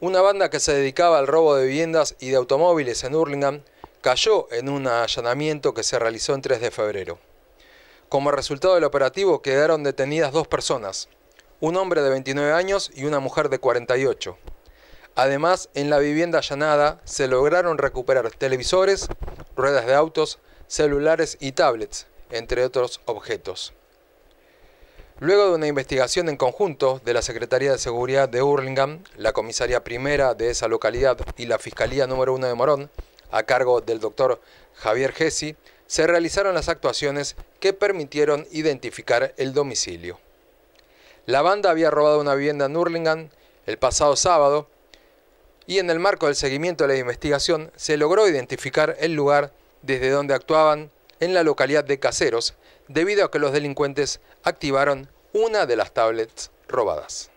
Una banda que se dedicaba al robo de viviendas y de automóviles en Hurlingham cayó en un allanamiento que se realizó en 3 de febrero. Como resultado del operativo quedaron detenidas dos personas, un hombre de 29 años y una mujer de 48. Además, en la vivienda allanada se lograron recuperar televisores, ruedas de autos, celulares y tablets, entre otros objetos. Luego de una investigación en conjunto de la Secretaría de Seguridad de Hurlingham, la comisaría primera de esa localidad y la Fiscalía número 1 de Morón, a cargo del doctor Javier Gessi, se realizaron las actuaciones que permitieron identificar el domicilio. La banda había robado una vivienda en Hurlingham el pasado sábado y en el marco del seguimiento de la investigación se logró identificar el lugar desde donde actuaban en la localidad de Caseros, debido a que los delincuentes activaron una de las tablets robadas.